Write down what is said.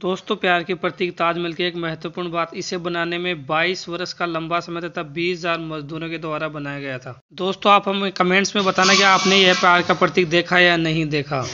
दोस्तों प्यार के प्रतीक ताजमहल की एक महत्वपूर्ण बात इसे बनाने में 22 वर्ष का लंबा समय तथा 20,000 मजदूरों के द्वारा बनाया गया था दोस्तों आप हमें कमेंट्स में बताना कि आपने यह प्यार का प्रतीक देखा या नहीं देखा